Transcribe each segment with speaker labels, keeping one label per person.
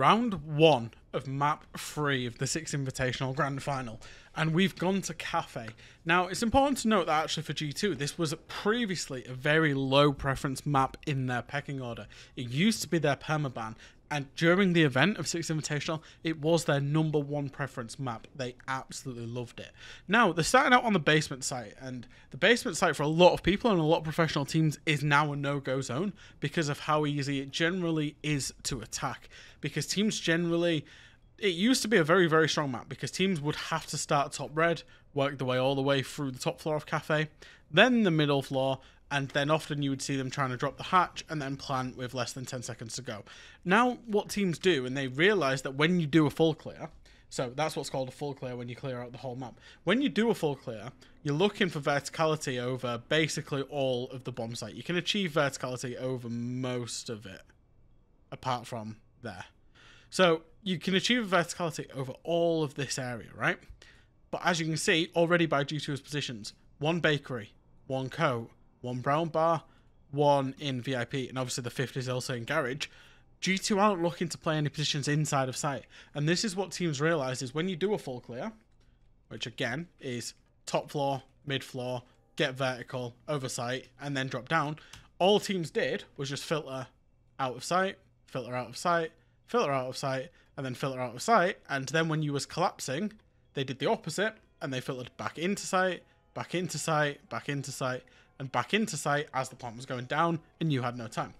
Speaker 1: round one of map three of the six invitational grand final and we've gone to cafe now it's important to note that actually for g2 this was previously a very low preference map in their pecking order it used to be their permaban and during the event of Six Invitational, it was their number one preference map. They absolutely loved it. Now, they're starting out on the basement site, and the basement site for a lot of people and a lot of professional teams is now a no go zone because of how easy it generally is to attack. Because teams generally. It used to be a very, very strong map because teams would have to start top red, work their way all the way through the top floor of Cafe, then the middle floor, and then often you would see them trying to drop the hatch and then plant with less than 10 seconds to go. Now, what teams do, and they realize that when you do a full clear, so that's what's called a full clear when you clear out the whole map. When you do a full clear, you're looking for verticality over basically all of the bomb site. You can achieve verticality over most of it, apart from there. So you can achieve verticality over all of this area, right? But as you can see, already by G2's positions, one bakery, one coat, one brown bar, one in VIP, and obviously the fifth is also in garage. G2 aren't looking to play any positions inside of sight. And this is what teams realise is when you do a full clear, which again is top floor, mid floor, get vertical, oversight, and then drop down, all teams did was just filter out of sight, filter out of sight, filter out of sight, and then filter out of sight. And then when you was collapsing, they did the opposite and they filtered back into sight, back into sight, back into sight and back into sight as the plant was going down and you had no time.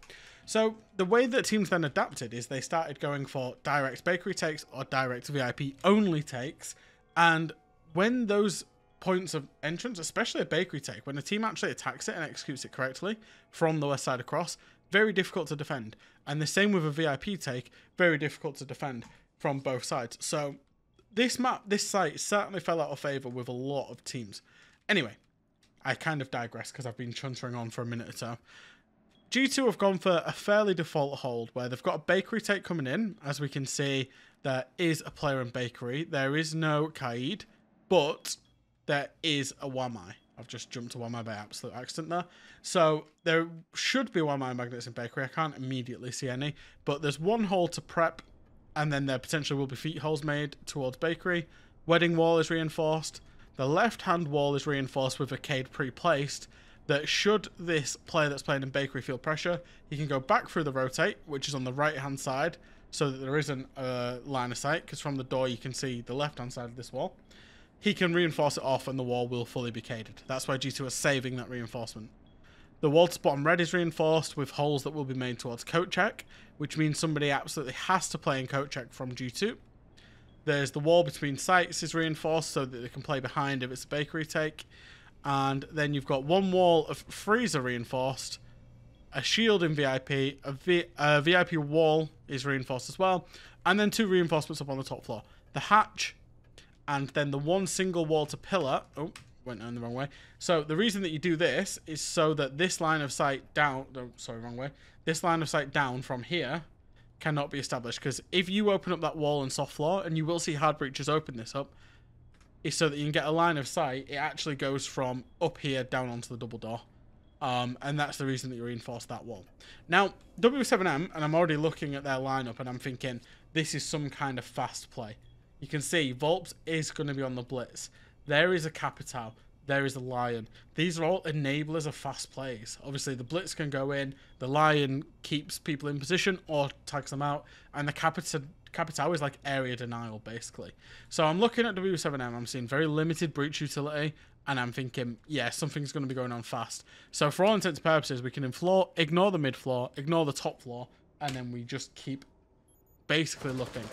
Speaker 1: So the way that teams then adapted is they started going for direct bakery takes or direct VIP only takes. And when those points of entrance, especially a bakery take, when a team actually attacks it and executes it correctly from the west side across, very difficult to defend. And the same with a VIP take, very difficult to defend from both sides. So this map, this site certainly fell out of favor with a lot of teams. Anyway, I kind of digress because I've been chuntering on for a minute or so. G2 have gone for a fairly default hold where they've got a bakery take coming in. As we can see, there is a player in bakery. There is no Kaid, but there is a Wamai. I've just jumped to Wamai by absolute accident there. So there should be Wamai magnets in bakery. I can't immediately see any, but there's one hole to prep, and then there potentially will be feet holes made towards bakery. Wedding wall is reinforced. The left-hand wall is reinforced with a cade pre-placed that should this player that's playing in Bakery feel pressure, he can go back through the rotate, which is on the right-hand side, so that there isn't a line of sight, because from the door you can see the left-hand side of this wall. He can reinforce it off and the wall will fully be caded. That's why G2 is saving that reinforcement. The wall to bottom red is reinforced with holes that will be made towards coat check, which means somebody absolutely has to play in coat check from G2 there's the wall between sites is reinforced so that they can play behind if it's a bakery take. And then you've got one wall of freezer reinforced, a shield in VIP, a, v a VIP wall is reinforced as well, and then two reinforcements up on the top floor. The hatch, and then the one single wall to pillar. Oh, went down the wrong way. So the reason that you do this is so that this line of sight down, oh, sorry, wrong way. This line of sight down from here cannot be established because if you open up that wall and soft floor, and you will see hard breaches open this up, is so that you can get a line of sight. It actually goes from up here down onto the double door. Um, and that's the reason that you reinforce that wall. Now, W7M, and I'm already looking at their lineup and I'm thinking this is some kind of fast play. You can see Volps is going to be on the blitz. There is a Capital. There is the Lion. These are all enablers of fast plays. Obviously, the Blitz can go in, the Lion keeps people in position or tags them out, and the capital, capital is like area denial, basically. So I'm looking at W7M, I'm seeing very limited breach utility, and I'm thinking, yeah, something's going to be going on fast. So for all intents and purposes, we can ignore the mid floor, ignore the top floor, and then we just keep basically looking.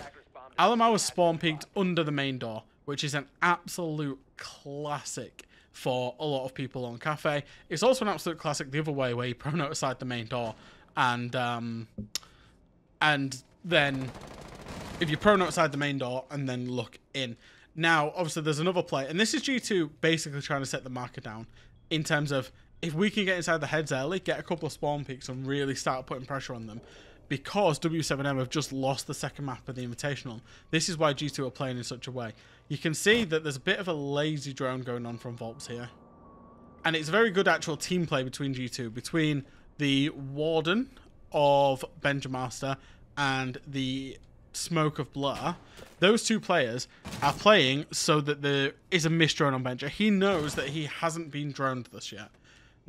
Speaker 1: Alamo was spawn peaked under the main door, which is an absolute classic for a lot of people on Cafe. It's also an absolute classic the other way, where you prone outside the main door, and um, and then if you prone outside the main door and then look in. Now, obviously, there's another play, and this is G2 basically trying to set the marker down in terms of if we can get inside the heads early, get a couple of spawn peaks, and really start putting pressure on them because W7M have just lost the second map of the Invitational. This is why G2 are playing in such a way. You can see that there's a bit of a lazy drone going on from Volps here. And it's very good actual team play between G2, between the Warden of Benjamaster and the Smoke of Blur. Those two players are playing so that there is a missed drone on Benja. He knows that he hasn't been droned this yet.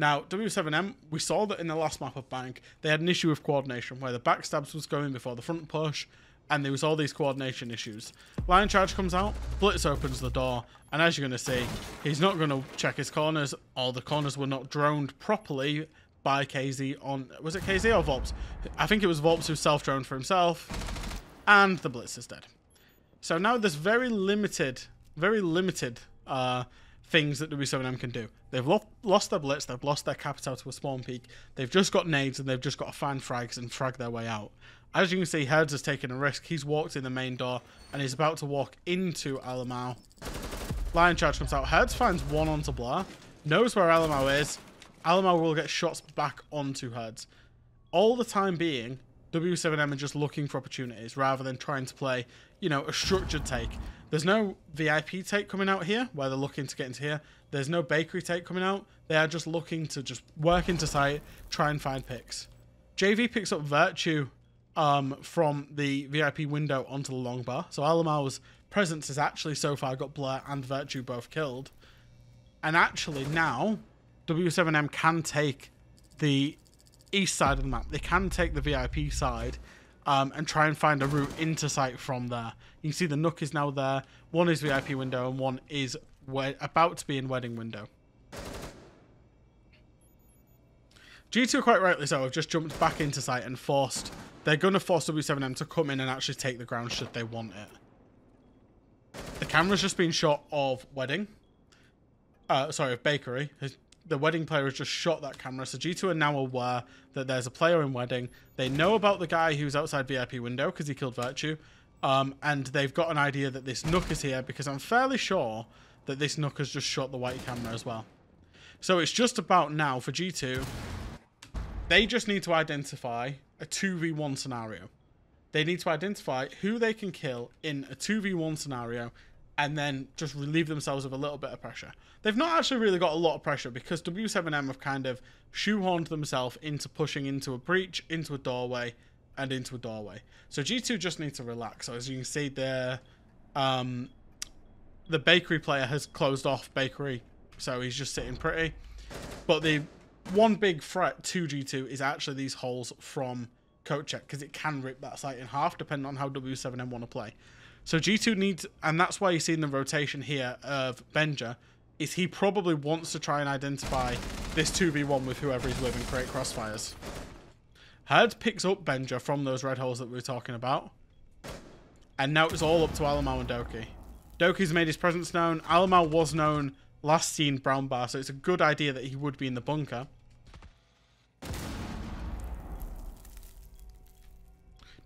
Speaker 1: Now, W7M, we saw that in the last map of Bank, they had an issue with coordination where the backstabs was going before the front push, and there was all these coordination issues. Lion Charge comes out, Blitz opens the door, and as you're going to see, he's not going to check his corners, or the corners were not droned properly by KZ on... Was it KZ or Volps? I think it was Volps who self-droned for himself, and the Blitz is dead. So now there's very limited, very limited... Uh, things that W7M can do. They've lo- lost their blitz, they've lost their capital to a spawn peak, they've just got nades, and they've just got to find frags and frag their way out. As you can see, Herds has taken a risk. He's walked in the main door, and he's about to walk into Alamau. Lion Charge comes out. Herds finds one onto Blar, knows where Alamau is. Alamau will get shots back onto Herds. All the time being, W7M are just looking for opportunities rather than trying to play, you know, a structured take. There's no VIP tape coming out here where they're looking to get into here. There's no bakery tape coming out. They are just looking to just work into site, try and find picks. JV picks up Virtue um, from the VIP window onto the long bar. So Alamal's presence has actually so far got Blur and Virtue both killed. And actually now, W7M can take the east side of the map. They can take the VIP side um, and try and find a route into site from there. You can see the Nook is now there. One is VIP window and one is about to be in wedding window. G2 quite rightly so have just jumped back into site and forced... They're going to force W7M to come in and actually take the ground should they want it. The camera's just been shot of wedding. Uh, sorry, of bakery the wedding player has just shot that camera. So G2 are now aware that there's a player in wedding. They know about the guy who's outside VIP window because he killed Virtue. Um, and they've got an idea that this Nook is here because I'm fairly sure that this Nook has just shot the white camera as well. So it's just about now for G2. They just need to identify a 2v1 scenario. They need to identify who they can kill in a 2v1 scenario and then just relieve themselves of a little bit of pressure. They've not actually really got a lot of pressure because W7M have kind of shoehorned themselves into pushing into a breach, into a doorway, and into a doorway. So G2 just need to relax. So as you can see there, um, the bakery player has closed off bakery, so he's just sitting pretty. But the one big threat to G2 is actually these holes from coat check because it can rip that site in half depending on how W7M want to play. So G2 needs, and that's why you're seeing the rotation here of Benja, is he probably wants to try and identify this 2v1 with whoever he's with and create crossfires. Herd picks up Benja from those red holes that we were talking about. And now it's all up to Alamau and Doki. Doki's made his presence known. Alamau was known last seen Brown Bar, so it's a good idea that he would be in the bunker.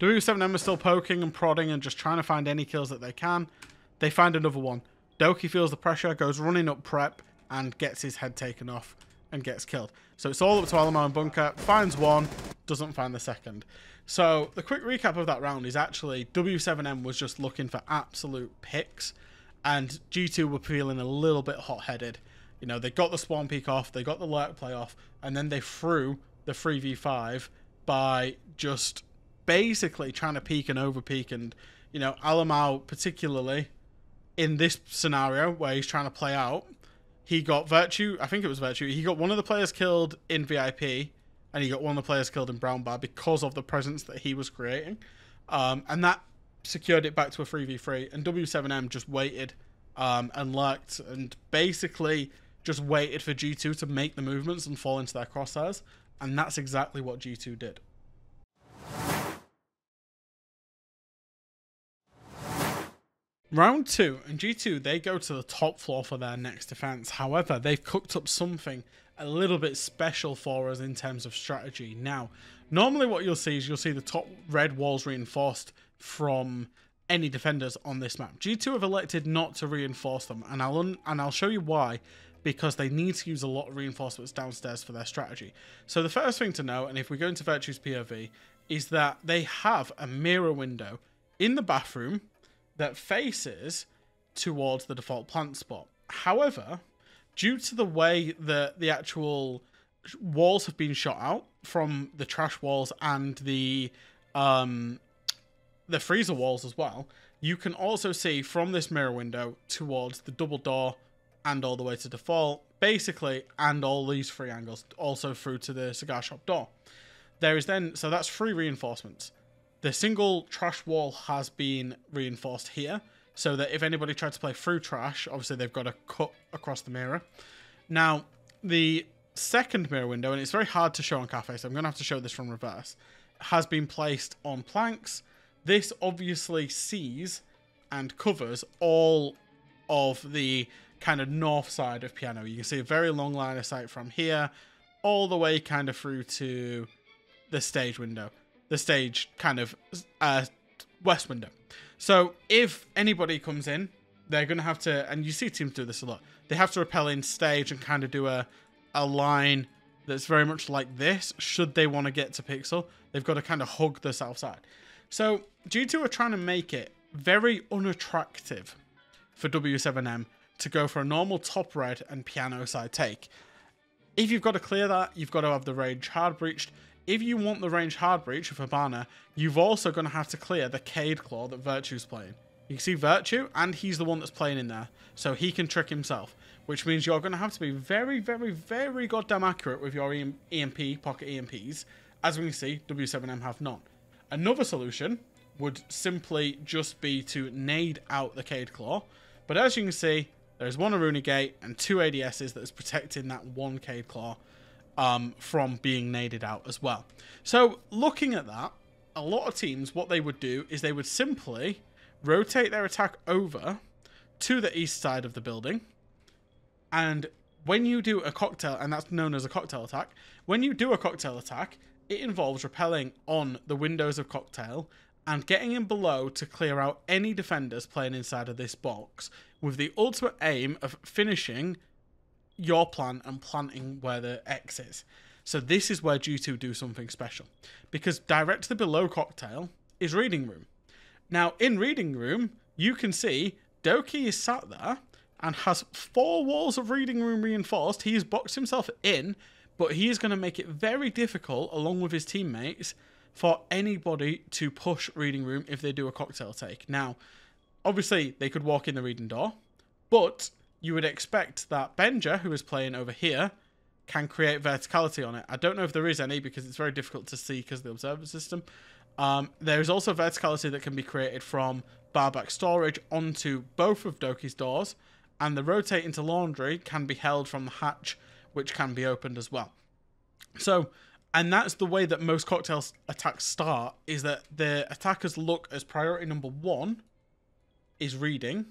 Speaker 1: W7M is still poking and prodding and just trying to find any kills that they can. They find another one. Doki feels the pressure, goes running up prep, and gets his head taken off and gets killed. So it's all up to Alamo and Bunker. Finds one, doesn't find the second. So the quick recap of that round is actually W7M was just looking for absolute picks, and G2 were feeling a little bit hot-headed. You know, they got the spawn peak off, they got the lurk play off, and then they threw the 3v5 by just basically trying to peak and overpeak, and you know Alamo particularly in this scenario where he's trying to play out, he got Virtue. I think it was Virtue. He got one of the players killed in VIP, and he got one of the players killed in Brown Bar because of the presence that he was creating, um, and that secured it back to a three v three. And W7M just waited um, and lurked and basically just waited for G2 to make the movements and fall into their crosshairs, and that's exactly what G2 did. Round two and G2, they go to the top floor for their next defense. However, they've cooked up something a little bit special for us in terms of strategy. Now, normally what you'll see is you'll see the top red walls reinforced from any defenders on this map. G2 have elected not to reinforce them, and I'll and I'll show you why because they need to use a lot of reinforcements downstairs for their strategy. So the first thing to know, and if we go into Virtue's POV, is that they have a mirror window in the bathroom that faces towards the default plant spot. However, due to the way that the actual walls have been shot out from the trash walls and the um, the freezer walls as well, you can also see from this mirror window towards the double door and all the way to default, basically, and all these three angles, also through to the cigar shop door. There is then, so that's three reinforcements. The single trash wall has been reinforced here, so that if anybody tried to play through trash, obviously they've got to cut across the mirror. Now, the second mirror window, and it's very hard to show on Cafe, so I'm going to have to show this from reverse, has been placed on planks. This obviously sees and covers all of the kind of north side of Piano. You can see a very long line of sight from here all the way kind of through to the stage window the stage kind of uh, west window. So if anybody comes in, they're going to have to, and you see teams do this a lot, they have to repel in stage and kind of do a, a line that's very much like this, should they want to get to Pixel. They've got to kind of hug the south side. So G2 are trying to make it very unattractive for W7M to go for a normal top red and piano side take. If you've got to clear that, you've got to have the range hard breached. If you want the range hard breach of Habana, you've also going to have to clear the Cade Claw that Virtue's playing. You can see Virtue, and he's the one that's playing in there, so he can trick himself, which means you're going to have to be very, very, very goddamn accurate with your EMP, pocket EMPs. As we can see, W7M have none. Another solution would simply just be to nade out the Cade Claw, but as you can see, there's one Aruna Gate and two ADSs that is protecting that one Cade Claw, um, from being naded out as well. So looking at that, a lot of teams, what they would do is they would simply rotate their attack over to the east side of the building. And when you do a cocktail, and that's known as a cocktail attack, when you do a cocktail attack, it involves repelling on the windows of cocktail and getting in below to clear out any defenders playing inside of this box with the ultimate aim of finishing your plant and planting where the X is. So this is where G2 do something special. Because directly below cocktail is reading room. Now in reading room, you can see Doki is sat there and has four walls of reading room reinforced. He's boxed himself in, but he is going to make it very difficult, along with his teammates, for anybody to push reading room if they do a cocktail take. Now, obviously, they could walk in the reading door, but you would expect that Benja, who is playing over here, can create verticality on it. I don't know if there is any because it's very difficult to see because of the observer system. Um, there is also verticality that can be created from barback storage onto both of Doki's doors, and the rotate into laundry can be held from the hatch, which can be opened as well. So, and that's the way that most cocktail attacks start, is that the attackers look as priority number one is reading,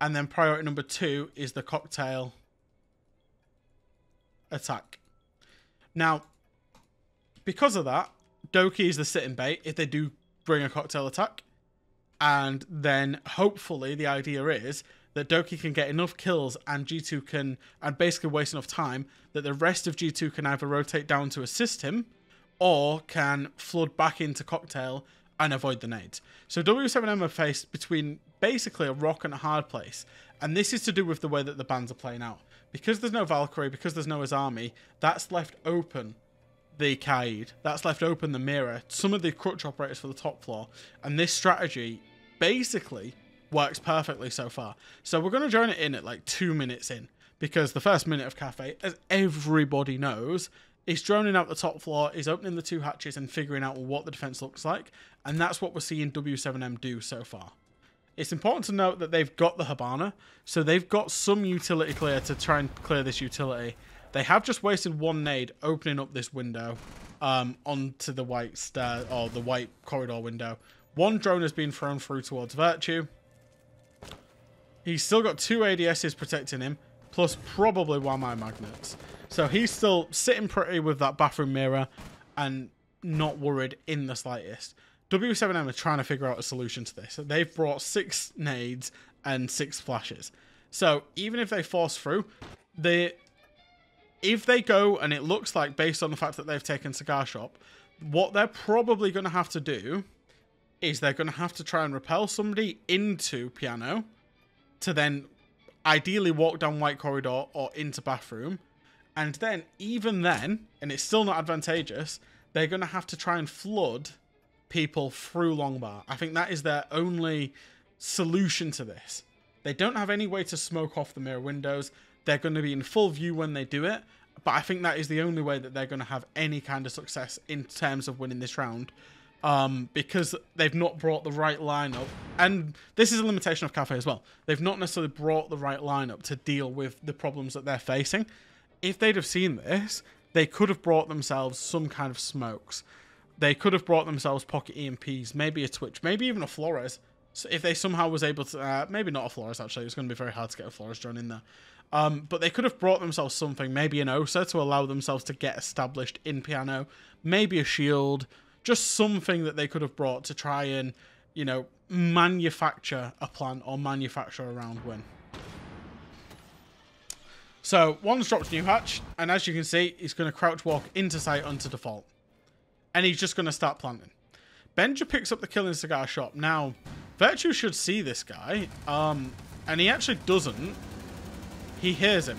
Speaker 1: and then priority number two is the cocktail attack. Now, because of that, Doki is the sitting bait if they do bring a cocktail attack. And then hopefully the idea is that Doki can get enough kills and G2 can, and basically waste enough time that the rest of G2 can either rotate down to assist him or can flood back into cocktail and avoid the nades. So W7M are faced between basically a rock and a hard place. And this is to do with the way that the bands are playing out. Because there's no Valkyrie, because there's no Azami, that's left open the Kaid. That's left open the mirror, some of the crutch operators for the top floor. And this strategy basically works perfectly so far. So we're going to join it in at like two minutes in. Because the first minute of Cafe, as everybody knows, is droning out the top floor, is opening the two hatches and figuring out what the defense looks like. And that's what we're seeing W7M do so far. It's important to note that they've got the Habana, so they've got some utility clear to try and clear this utility. They have just wasted one nade opening up this window um, onto the white stair or the white corridor window. One drone has been thrown through towards Virtue. He's still got two ADSs protecting him, plus probably one my magnets. So he's still sitting pretty with that bathroom mirror and not worried in the slightest. W7M are trying to figure out a solution to this. They've brought six nades and six flashes. So even if they force through, they, if they go and it looks like based on the fact that they've taken Cigar Shop, what they're probably going to have to do is they're going to have to try and repel somebody into Piano to then ideally walk down White Corridor or into Bathroom. And then, even then, and it's still not advantageous, they're going to have to try and flood people through Longbar. I think that is their only solution to this. They don't have any way to smoke off the mirror windows. They're going to be in full view when they do it. But I think that is the only way that they're going to have any kind of success in terms of winning this round. Um, because they've not brought the right lineup. And this is a limitation of Cafe as well. They've not necessarily brought the right lineup to deal with the problems that they're facing. If they'd have seen this, they could have brought themselves some kind of smokes they could have brought themselves pocket EMPs, maybe a Twitch, maybe even a Flores. So if they somehow was able to, uh, maybe not a Flores actually, it's going to be very hard to get a Flores drone in there. Um, but they could have brought themselves something, maybe an Osa to allow themselves to get established in piano, maybe a shield, just something that they could have brought to try and, you know, manufacture a plan or manufacture a round win. So one's dropped new hatch, and as you can see, he's going to crouch walk into sight onto default and he's just going to start planting. Benja picks up the Killing Cigar Shop. Now, Virtue should see this guy, um, and he actually doesn't. He hears him,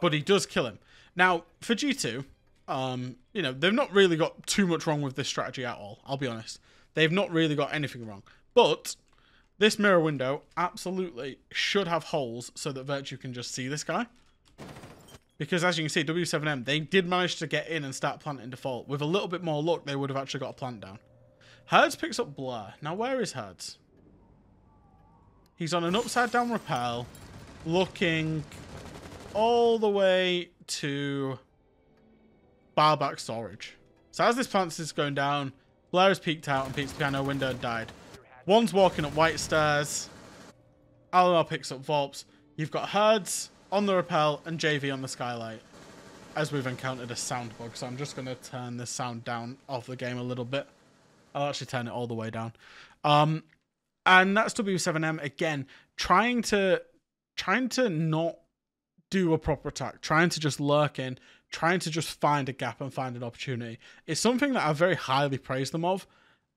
Speaker 1: but he does kill him. Now, for G2, um, you know, they've not really got too much wrong with this strategy at all, I'll be honest. They've not really got anything wrong. But this mirror window absolutely should have holes so that Virtue can just see this guy. Because as you can see, W7M, they did manage to get in and start planting default. With a little bit more luck, they would have actually got a plant down. Herds picks up Blair. Now, where is Herds? He's on an upside down rappel, looking all the way to barback storage. So as this plant is going down, Blair has peeked out and peeks piano window and died. One's walking up white stairs. Alamar picks up Volps. You've got Herds on the rappel and JV on the skylight as we've encountered a sound bug. So I'm just going to turn the sound down of the game a little bit. I'll actually turn it all the way down. Um, and that's W7M again, trying to trying to not do a proper attack, trying to just lurk in, trying to just find a gap and find an opportunity. It's something that I very highly praise them of.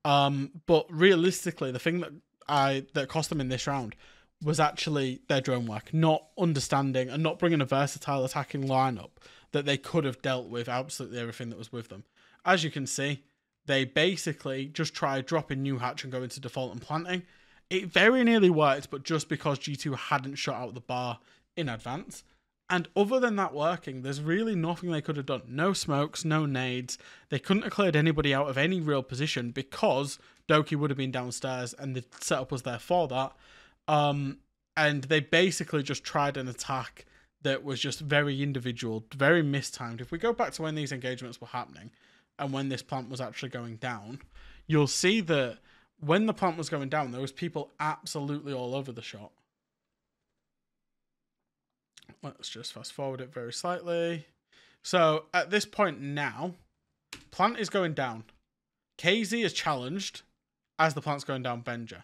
Speaker 1: Um, but realistically, the thing that I that cost them in this round was actually their drone work, not understanding and not bringing a versatile attacking lineup that they could have dealt with absolutely everything that was with them. As you can see, they basically just tried dropping New Hatch and going to default and planting. It very nearly worked, but just because G2 hadn't shot out the bar in advance. And other than that working, there's really nothing they could have done. No smokes, no nades. They couldn't have cleared anybody out of any real position because Doki would have been downstairs and the setup was there for that. Um, and they basically just tried an attack that was just very individual, very mistimed. If we go back to when these engagements were happening and when this plant was actually going down, you'll see that when the plant was going down, there was people absolutely all over the shop. Let's just fast forward it very slightly. So at this point now, plant is going down. KZ is challenged as the plant's going down Venger.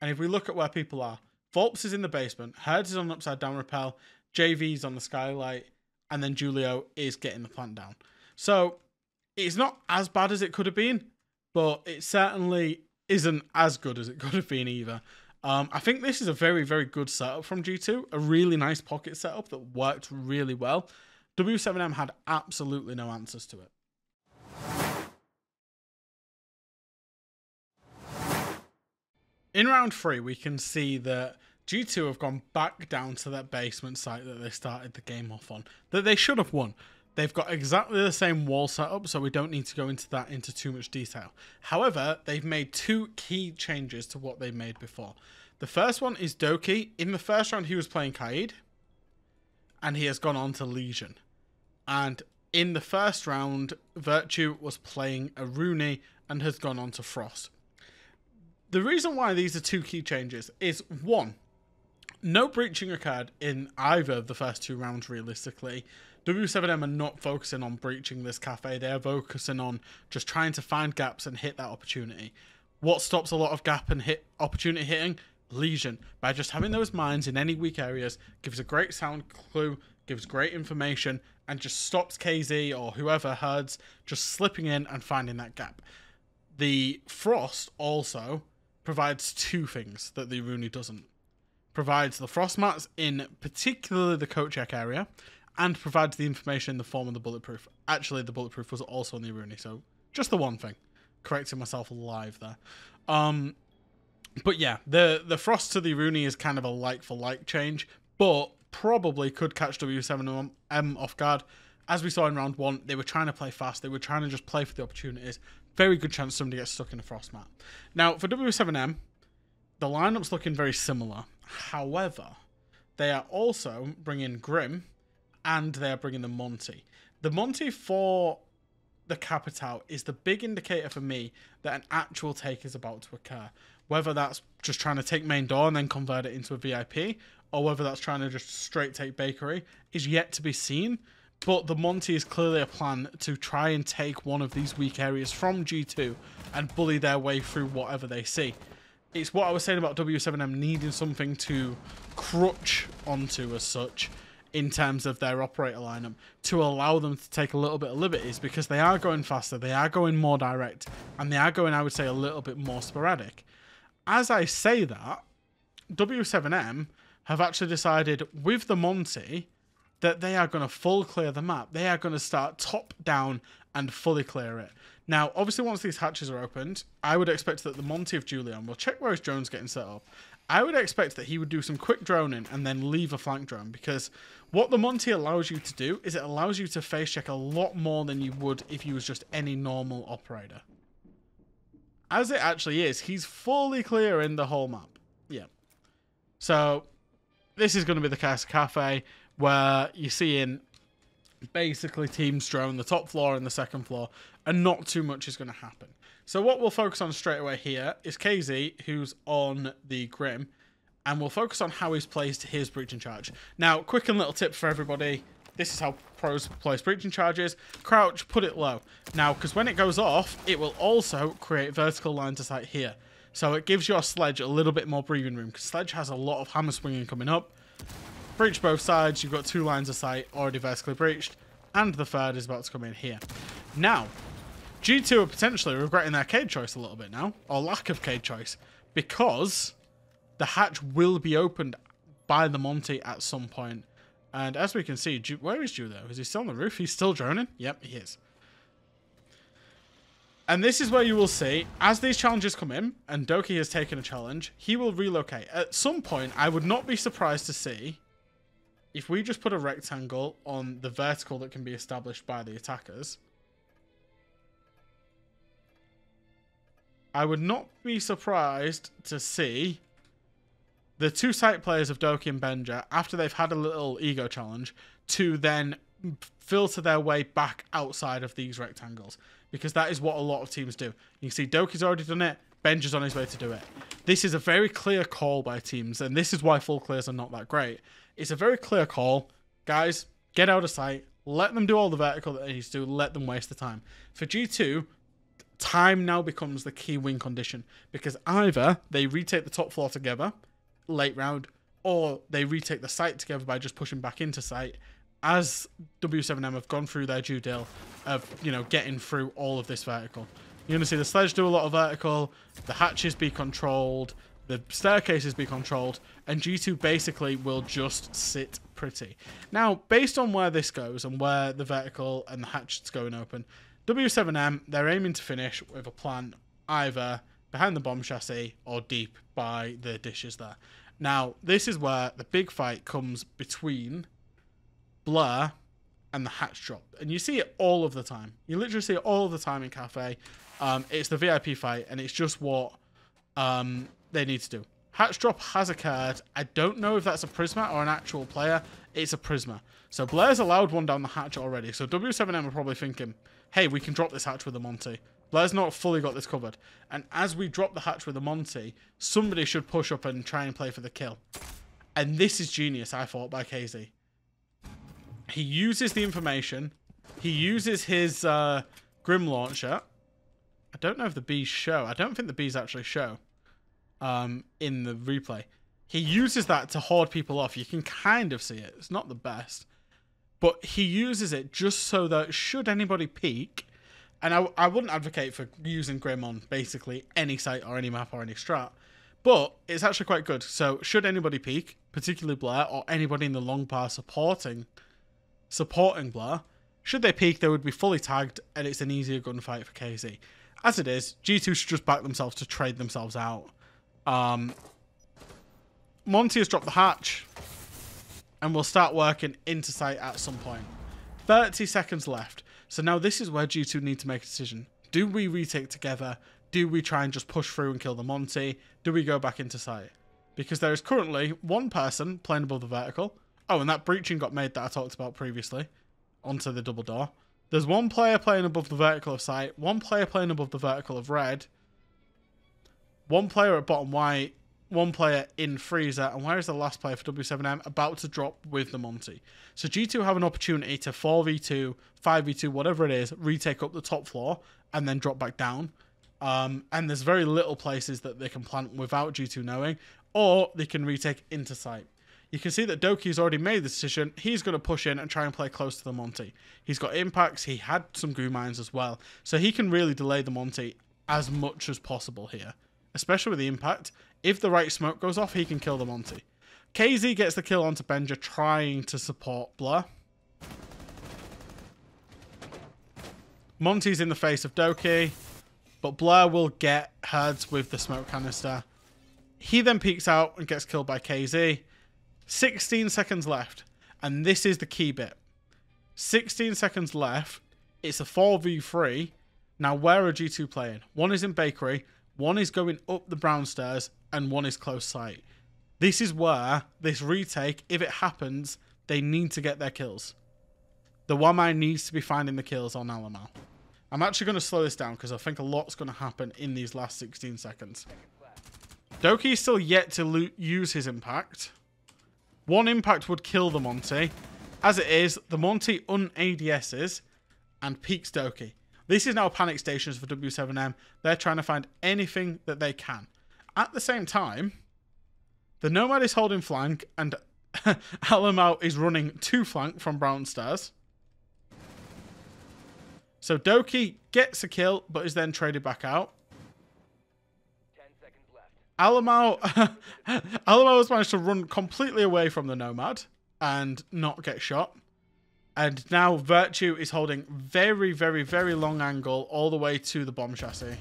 Speaker 1: And if we look at where people are, Volps is in the basement, Herds is on an upside down rappel, JV's on the skylight, and then Julio is getting the plant down. So it's not as bad as it could have been, but it certainly isn't as good as it could have been either. Um, I think this is a very, very good setup from G2. A really nice pocket setup that worked really well. W7M had absolutely no answers to it. In round three, we can see that G2 have gone back down to that basement site that they started the game off on, that they should have won. They've got exactly the same wall setup, so we don't need to go into that into too much detail. However, they've made two key changes to what they made before. The first one is Doki. In the first round, he was playing Kaid, and he has gone on to Legion. And in the first round, Virtue was playing Aruni and has gone on to Frost. The reason why these are two key changes is one, no breaching occurred in either of the first two rounds, realistically. W7M are not focusing on breaching this cafe, they're focusing on just trying to find gaps and hit that opportunity. What stops a lot of gap and hit opportunity hitting? Lesion. By just having those mines in any weak areas gives a great sound clue, gives great information, and just stops KZ or whoever herds just slipping in and finding that gap. The frost also provides two things that the Rooney doesn't. Provides the frost mats in particularly the coat check area, and provides the information in the form of the bulletproof. Actually, the bulletproof was also in the Rooney, so just the one thing. Correcting myself live there. Um, but yeah, the the frost to the Rooney is kind of a like for like change, but probably could catch W7M off guard. As we saw in round one, they were trying to play fast. They were trying to just play for the opportunities very good chance somebody gets stuck in a frost map. Now, for W7M, the lineup's looking very similar. However, they are also bringing Grim and they are bringing the Monty. The Monty for the capital is the big indicator for me that an actual take is about to occur. Whether that's just trying to take main door and then convert it into a VIP, or whether that's trying to just straight take bakery, is yet to be seen. But the Monty is clearly a plan to try and take one of these weak areas from G2 and bully their way through whatever they see. It's what I was saying about W7M needing something to crutch onto as such in terms of their operator lineup to allow them to take a little bit of liberties because they are going faster, they are going more direct, and they are going, I would say, a little bit more sporadic. As I say that, W7M have actually decided with the Monty that they are going to full clear the map. They are going to start top down and fully clear it. Now, obviously, once these hatches are opened, I would expect that the Monty of Julian will check where his drone's getting set up. I would expect that he would do some quick droning and then leave a flank drone because what the Monty allows you to do is it allows you to face check a lot more than you would if you was just any normal operator. As it actually is, he's fully clear in the whole map. Yeah. So, this is going to be the Casa Cafe where you're seeing basically teams drone the top floor and the second floor, and not too much is going to happen. So what we'll focus on straight away here is KZ, who's on the Grim, and we'll focus on how he's placed his breaching charge. Now, quick and little tip for everybody. This is how pros place breaching charges. Crouch, put it low. Now, because when it goes off, it will also create vertical lines of sight here. So it gives your sledge a little bit more breathing room, because sledge has a lot of hammer swinging coming up, Breach both sides, you've got two lines of sight already vertically breached, and the third is about to come in here. Now, G2 are potentially regretting their cade choice a little bit now, or lack of cade choice, because the hatch will be opened by the Monty at some point. And as we can see, where is Ju though? Is he still on the roof? He's still droning? Yep, he is. And this is where you will see, as these challenges come in, and Doki has taken a challenge, he will relocate. At some point, I would not be surprised to see if we just put a rectangle on the vertical that can be established by the attackers, I would not be surprised to see the two site players of Doki and Benja, after they've had a little ego challenge, to then filter their way back outside of these rectangles. Because that is what a lot of teams do. You can see Doki's already done it, Benja's on his way to do it. This is a very clear call by teams, and this is why full clears are not that great. It's a very clear call. Guys, get out of sight. Let them do all the vertical that they need to do. Let them waste the time. For G2, time now becomes the key win condition because either they retake the top floor together late round or they retake the site together by just pushing back into site as W7M have gone through their due deal of, you know, getting through all of this vertical. You're going to see the sledge do a lot of vertical, the hatches be controlled, the staircases be controlled, and G2 basically will just sit pretty. Now, based on where this goes and where the vertical and the hatch is going open, W7M, they're aiming to finish with a plan either behind the bomb chassis or deep by the dishes there. Now, this is where the big fight comes between Blur and the hatch drop. And you see it all of the time. You literally see it all of the time in Cafe. Um, it's the VIP fight, and it's just what um, they need to do. Hatch Drop has occurred. I don't know if that's a Prisma or an actual player. It's a Prisma. So Blair's allowed one down the hatch already. So W7M are probably thinking, hey, we can drop this hatch with a Monty. Blair's not fully got this covered. And as we drop the hatch with a Monty, somebody should push up and try and play for the kill. And this is genius, I thought, by KZ. He uses the information. He uses his uh, Grim Launcher. I don't know if the bees show. I don't think the bees actually show um, in the replay. He uses that to hoard people off. You can kind of see it. It's not the best, but he uses it just so that should anybody peek, and I, I wouldn't advocate for using Grim on basically any site or any map or any strat, but it's actually quite good. So should anybody peek, particularly Blair or anybody in the long bar supporting, supporting Blair, should they peek, they would be fully tagged, and it's an easier gunfight for KZ. As it is, G2 should just back themselves to trade themselves out. Um, Monty has dropped the hatch. And we'll start working into sight at some point. 30 seconds left. So now this is where G2 need to make a decision. Do we retake together? Do we try and just push through and kill the Monty? Do we go back into sight? Because there is currently one person playing above the vertical. Oh, and that breaching got made that I talked about previously. Onto the double door. There's one player playing above the vertical of sight, one player playing above the vertical of red, one player at bottom white, one player in freezer, and where is the last player for W7M about to drop with the Monty? So G2 have an opportunity to 4v2, 5v2, whatever it is, retake up the top floor and then drop back down. Um, and there's very little places that they can plant without G2 knowing, or they can retake into site. You can see that Doki's already made the decision. He's going to push in and try and play close to the Monty. He's got impacts. He had some goo mines as well. So he can really delay the Monty as much as possible here especially with the impact. If the right smoke goes off, he can kill the Monty. KZ gets the kill onto Benja, trying to support Blur. Monty's in the face of Doki, but Blur will get Herds with the smoke canister. He then peeks out and gets killed by KZ. 16 seconds left, and this is the key bit. 16 seconds left. It's a 4v3. Now, where are G2 playing? One is in Bakery, one is going up the brown stairs and one is close sight. This is where this retake, if it happens, they need to get their kills. The Wamai needs to be finding the kills on Alamo. I'm actually going to slow this down because I think a lot's going to happen in these last 16 seconds. Doki is still yet to use his impact. One impact would kill the Monty. As it is, the Monty un-ADSs and peaks Doki. This is now panic stations for W7M. They're trying to find anything that they can. At the same time, the Nomad is holding flank and Alamo is running two flank from Brown Stars. So Doki gets a kill, but is then traded back out. Alamo, Alamo has managed to run completely away from the Nomad and not get shot. And now Virtue is holding very, very, very long angle all the way to the bomb chassis.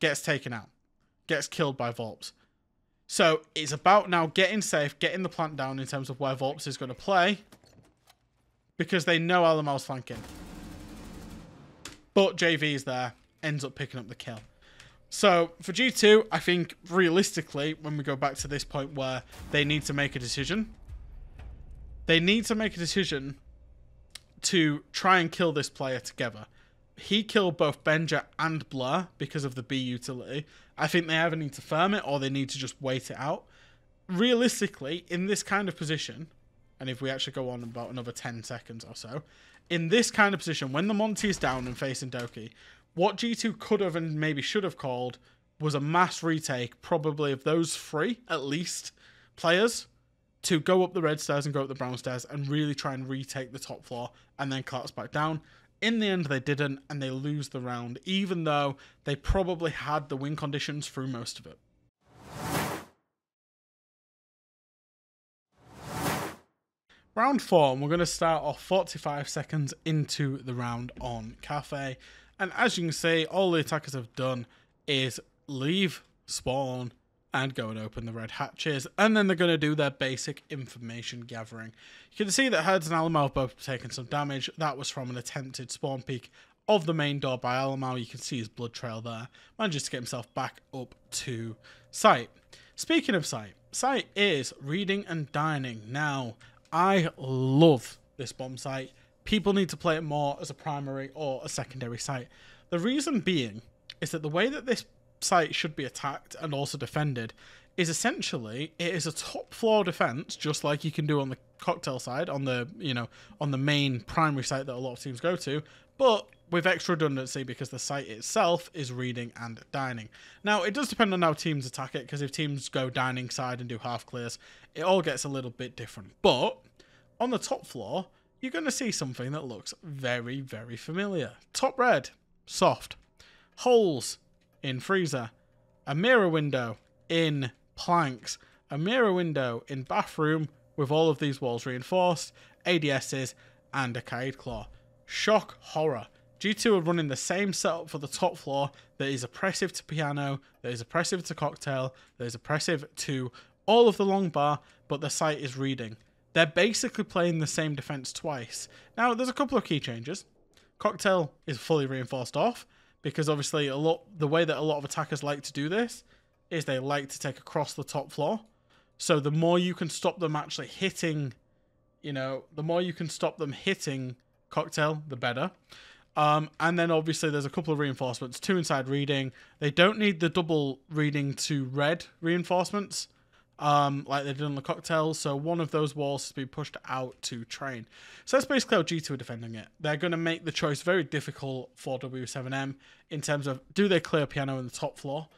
Speaker 1: Gets taken out. Gets killed by Volps. So it's about now getting safe, getting the plant down in terms of where Volps is going to play. Because they know Alamo's flanking. But JV is there. Ends up picking up the kill. So for G2, I think realistically, when we go back to this point where they need to make a decision, they need to make a decision to try and kill this player together. He killed both Benja and Blur because of the B utility. I think they either need to firm it or they need to just wait it out. Realistically, in this kind of position, and if we actually go on about another 10 seconds or so, in this kind of position, when the Monty is down and facing Doki, what G2 could have and maybe should have called was a mass retake, probably of those three at least players, to go up the red stairs and go up the brown stairs and really try and retake the top floor and then collapse back down. In the end, they didn't, and they lose the round, even though they probably had the win conditions through most of it. Round four, we're going to start off 45 seconds into the round on Cafe. And as you can see, all the attackers have done is leave spawn and go and open the red hatches. And then they're going to do their basic information gathering. You can see that Herds and Alamo have both taken some damage. That was from an attempted spawn peak of the main door by Alamo. You can see his blood trail there. Manages to get himself back up to sight. Speaking of sight, sight is reading and dining. Now, I love this bomb site. People need to play it more as a primary or a secondary site. The reason being is that the way that this site should be attacked and also defended is essentially it is a top floor defense just like you can do on the cocktail side on the you know on the main primary site that a lot of teams go to but with extra redundancy because the site itself is reading and dining. Now, it does depend on how teams attack it because if teams go dining side and do half clears, it all gets a little bit different. But on the top floor, you're going to see something that looks very, very familiar. Top red, soft. Holes, in freezer, a mirror window in planks, a mirror window in bathroom with all of these walls reinforced, ADSs, and a caid Claw. Shock horror. G2 are running the same setup for the top floor that is oppressive to piano, that is oppressive to cocktail, that is oppressive to all of the long bar, but the site is reading. They're basically playing the same defense twice. Now, there's a couple of key changes. Cocktail is fully reinforced off because obviously a lot the way that a lot of attackers like to do this is they like to take across the top floor. So the more you can stop them actually hitting, you know, the more you can stop them hitting cocktail, the better. Um, and then obviously there's a couple of reinforcements, two inside reading. They don't need the double reading to red reinforcements um, like they did on the cocktails. So one of those walls has been pushed out to train. So that's basically how G2 are defending it. They're going to make the choice very difficult for W7M in terms of do they clear piano in the top floor?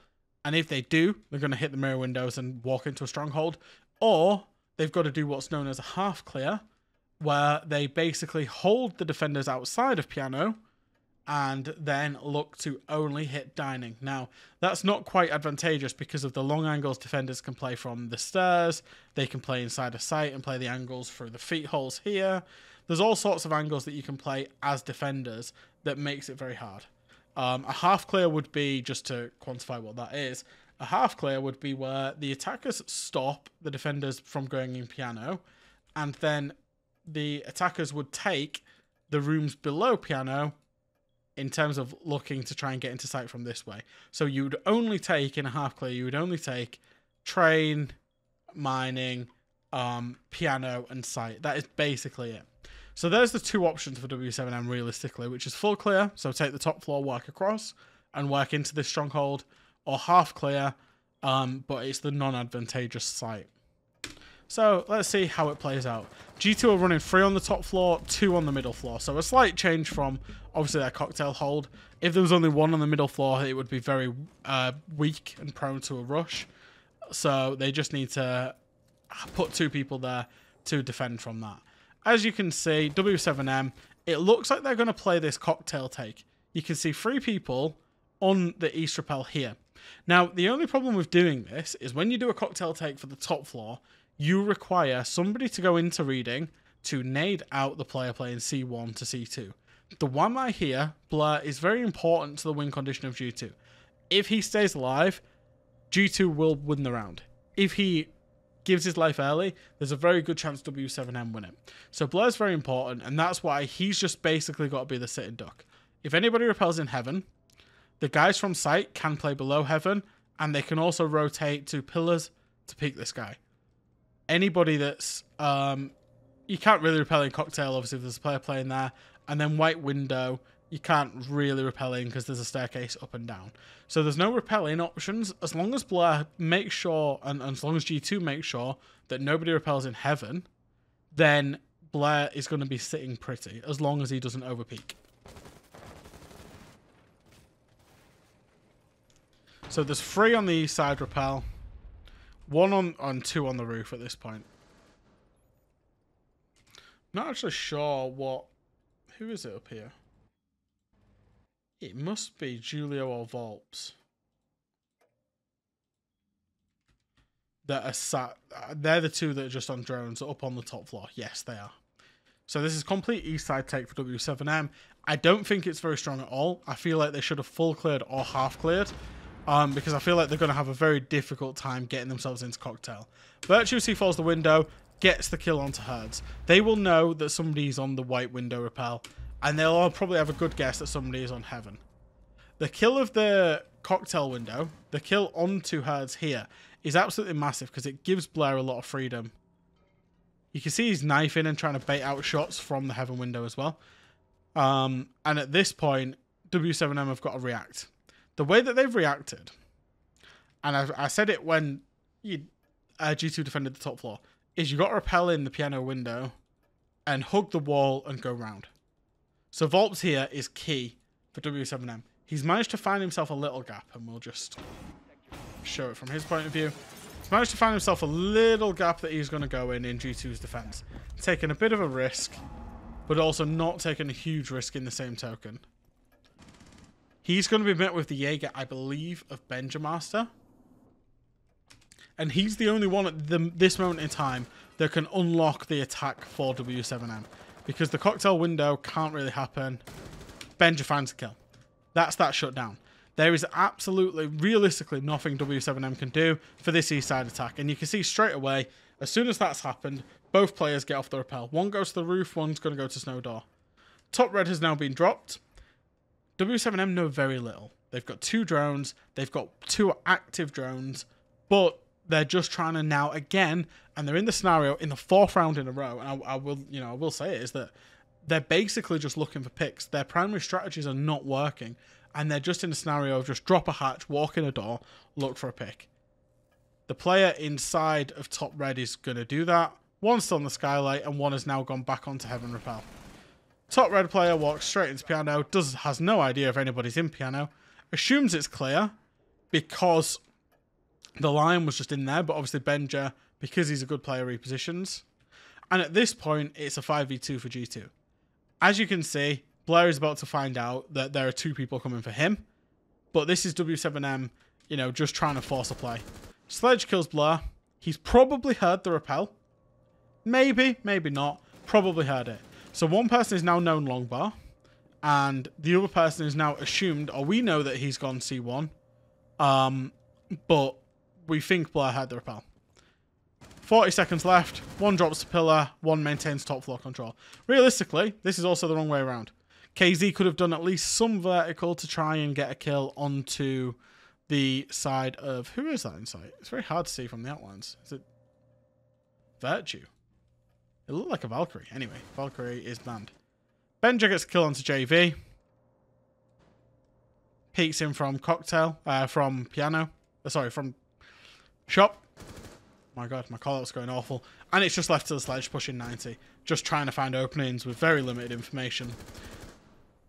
Speaker 1: And if they do, they're going to hit the mirror windows and walk into a stronghold. Or they've got to do what's known as a half clear, where they basically hold the defenders outside of piano and then look to only hit dining. Now, that's not quite advantageous because of the long angles defenders can play from the stairs, they can play inside of sight and play the angles through the feet holes here. There's all sorts of angles that you can play as defenders that makes it very hard. Um, a half clear would be, just to quantify what that is, a half clear would be where the attackers stop the defenders from going in piano, and then the attackers would take the rooms below piano in terms of looking to try and get into sight from this way. So you would only take in a half clear, you would only take train, mining, um, piano, and sight. That is basically it. So there's the two options for W7M realistically, which is full clear, so take the top floor, work across, and work into this stronghold, or half clear, um, but it's the non advantageous sight. So let's see how it plays out. G2 are running three on the top floor, two on the middle floor. So a slight change from obviously their cocktail hold. If there was only one on the middle floor, it would be very uh, weak and prone to a rush. So they just need to put two people there to defend from that. As you can see, W7M, it looks like they're going to play this cocktail take. You can see three people on the east rappel here. Now, the only problem with doing this is when you do a cocktail take for the top floor, you require somebody to go into reading to nade out the player playing C1 to C2. The I here, Blur, is very important to the win condition of G2. If he stays alive, G2 will win the round. If he gives his life early, there's a very good chance W7M win it. So Blur is very important, and that's why he's just basically got to be the sitting duck. If anybody repels in heaven, the guys from site can play below heaven, and they can also rotate to pillars to peak this guy anybody that's um, you can't really repel in cocktail, obviously, if there's a player playing there, and then white window. You can't really repel in because there's a staircase up and down. So there's no repelling options. As long as Blair makes sure, and, and as long as G2 makes sure that nobody repels in heaven, then Blair is going to be sitting pretty as long as he doesn't overpeak. So there's three on the east side repel. One on, on two on the roof at this point. Not actually sure what... Who is it up here? It must be Julio or Volps. That are sat... They're the two that are just on drones up on the top floor. Yes, they are. So this is complete east side take for W7M. I don't think it's very strong at all. I feel like they should have full cleared or half cleared um, because I feel like they're going to have a very difficult time getting themselves into Cocktail. Virtuously falls the window, gets the kill onto Herds. They will know that somebody's on the white window repel, and they'll all probably have a good guess that somebody is on Heaven. The kill of the Cocktail window, the kill onto Herds here, is absolutely massive because it gives Blair a lot of freedom. You can see he's knifing and trying to bait out shots from the Heaven window as well. Um, and at this point, W7M have got to react the way that they've reacted, and I, I said it when you uh, G2 defended the top floor, is you got to rappel in the piano window and hug the wall and go round. So Volp's here is key for W7M. He's managed to find himself a little gap, and we'll just show it from his point of view. He's managed to find himself a little gap that he's going to go in in G2's defense. Taking a bit of a risk, but also not taking a huge risk in the same token. He's going to be met with the Jaeger, I believe, of Benjamaster. And he's the only one at the, this moment in time that can unlock the attack for W7M. Because the cocktail window can't really happen. Benja finds a kill. That's that shutdown. There is absolutely, realistically, nothing W7M can do for this east side attack. And you can see straight away, as soon as that's happened, both players get off the rappel. One goes to the roof, one's going to go to Snowdoor. Top red has now been dropped. W7M know very little. They've got two drones, they've got two active drones, but they're just trying to now again, and they're in the scenario in the fourth round in a row. And I, I will, you know, I will say it is that they're basically just looking for picks. Their primary strategies are not working, and they're just in a scenario of just drop a hatch, walk in a door, look for a pick. The player inside of top red is going to do that. One's still on the skylight, and one has now gone back onto Heaven Repel. Top red player walks straight into piano, does has no idea if anybody's in piano, assumes it's clear because the line was just in there, but obviously Benja, because he's a good player, repositions. And at this point, it's a 5v2 for G2. As you can see, Blair is about to find out that there are two people coming for him, but this is W7M, you know, just trying to force a play. Sledge kills Blair. He's probably heard the repel. Maybe, maybe not. Probably heard it. So one person is now known Longbar, and the other person is now assumed, or we know that he's gone C1, um, but we think Blair had the repel. 40 seconds left, one drops the pillar, one maintains top floor control. Realistically, this is also the wrong way around. KZ could have done at least some vertical to try and get a kill onto the side of... Who is that in sight? It's very hard to see from the outlines. Is it... Virtue? It looked like a Valkyrie. Anyway, Valkyrie is banned. Benja gets killed onto JV. Peeks in from cocktail, uh, from piano. Uh, sorry, from shop. my god, my callout's going awful. And it's just left to the sledge pushing 90. Just trying to find openings with very limited information.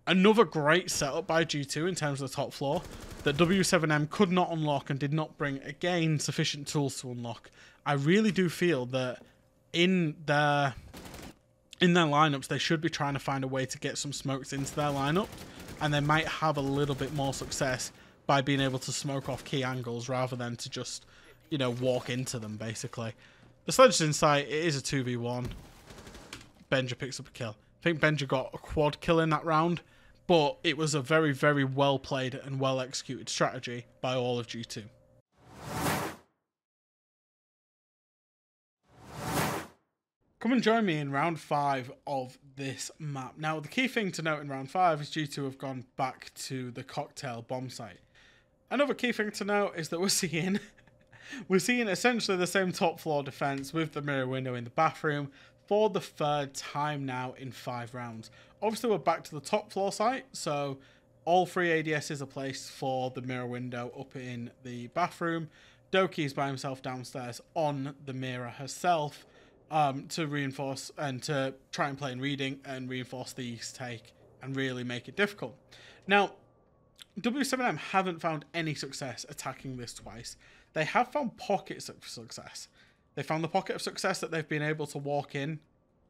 Speaker 1: Another great setup by G2 in terms of the top floor that W7M could not unlock and did not bring, again, sufficient tools to unlock. I really do feel that in their in their lineups, they should be trying to find a way to get some smokes into their lineup, and they might have a little bit more success by being able to smoke off key angles rather than to just, you know, walk into them, basically. The Sledge's inside it is a 2v1. Benja picks up a kill. I think Benja got a quad kill in that round, but it was a very, very well played and well executed strategy by all of G2. Come and join me in round five of this map. Now, the key thing to note in round five is due to have gone back to the cocktail bomb site. Another key thing to note is that we're seeing we're seeing essentially the same top floor defense with the mirror window in the bathroom for the third time now in five rounds. Obviously, we're back to the top floor site, so all three ADSs are placed for the mirror window up in the bathroom. Doki is by himself downstairs on the mirror herself um, to reinforce and to try and play in reading and reinforce the East take and really make it difficult. Now, W7M haven't found any success attacking this twice. They have found pockets of success. They found the pocket of success that they've been able to walk in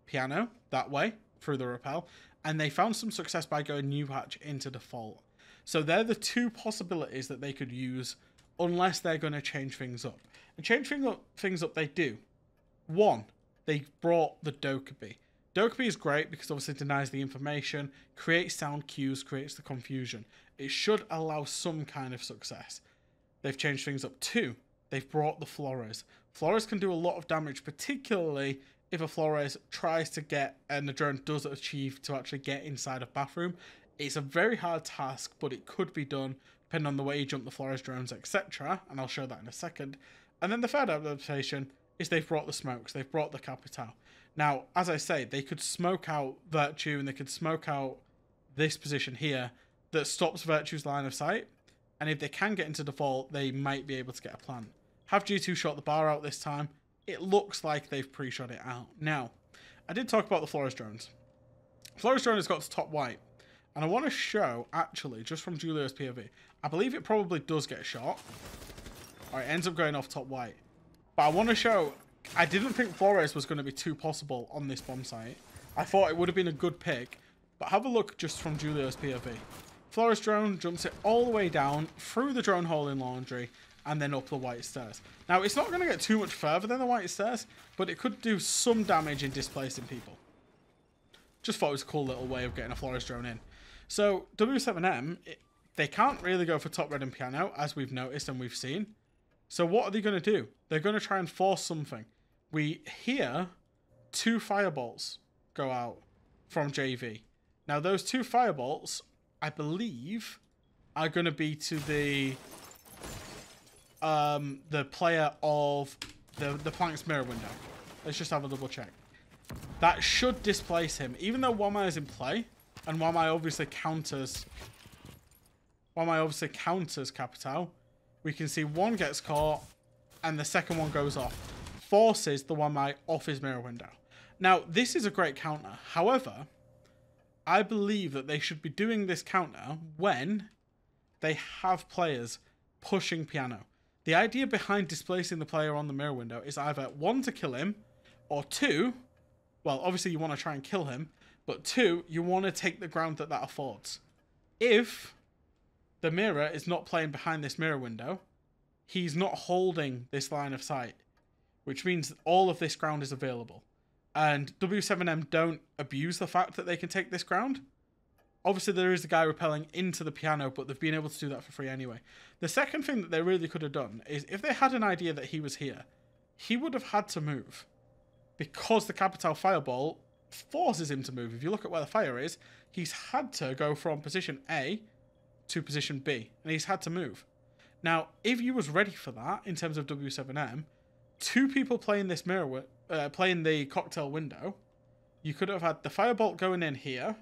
Speaker 1: piano that way through the rappel, and they found some success by going new hatch into default. So they're the two possibilities that they could use unless they're going to change things up. And change up, things up they do. One, they brought the Dokubi. Dokubi is great because obviously it denies the information, creates sound cues, creates the confusion. It should allow some kind of success. They've changed things up too. They've brought the Flores. Flores can do a lot of damage, particularly if a Flores tries to get and the drone does achieve to actually get inside a bathroom. It's a very hard task, but it could be done depending on the way you jump the Flores drones, etc. And I'll show that in a second. And then the third adaptation is they've brought the smokes, they've brought the capital. Now, as I say, they could smoke out Virtue and they could smoke out this position here that stops Virtue's line of sight. And if they can get into default, they might be able to get a plan. Have G2 shot the bar out this time? It looks like they've pre-shot it out. Now, I did talk about the Flores drones. Flores drone has got to top white. And I want to show, actually, just from Julio's POV, I believe it probably does get shot. All right, ends up going off top white. But I want to show... I didn't think Flores was going to be too possible on this bomb site. I thought it would have been a good pick. But have a look just from Julio's POV. Flores drone jumps it all the way down, through the drone hole in laundry, and then up the white stairs. Now, it's not going to get too much further than the white stairs, but it could do some damage in displacing people. Just thought it was a cool little way of getting a Flores drone in. So, W7M, it, they can't really go for top red and piano, as we've noticed and we've seen. So what are they going to do? They're going to try and force something. We hear two firebolts go out from JV. Now, those two firebolts, I believe, are going to be to the um, the player of the, the Plank's mirror window. Let's just have a double check. That should displace him. Even though Wamai is in play, and Wamai obviously counters... Wamai obviously counters Capital, we can see one gets caught, and the second one goes off, forces the one eye off his mirror window. Now, this is a great counter. However, I believe that they should be doing this counter when they have players pushing piano. The idea behind displacing the player on the mirror window is either one, to kill him, or two, well, obviously you want to try and kill him, but two, you want to take the ground that that affords. If the mirror is not playing behind this mirror window, he's not holding this line of sight, which means all of this ground is available. And W7M don't abuse the fact that they can take this ground. Obviously, there is a guy rappelling into the piano, but they've been able to do that for free anyway. The second thing that they really could have done is if they had an idea that he was here, he would have had to move because the Capital Fireball forces him to move. If you look at where the fire is, he's had to go from position A to position B, and he's had to move. Now, if you was ready for that in terms of W7M, two people playing this mirror, uh, playing the cocktail window, you could have had the firebolt going in here,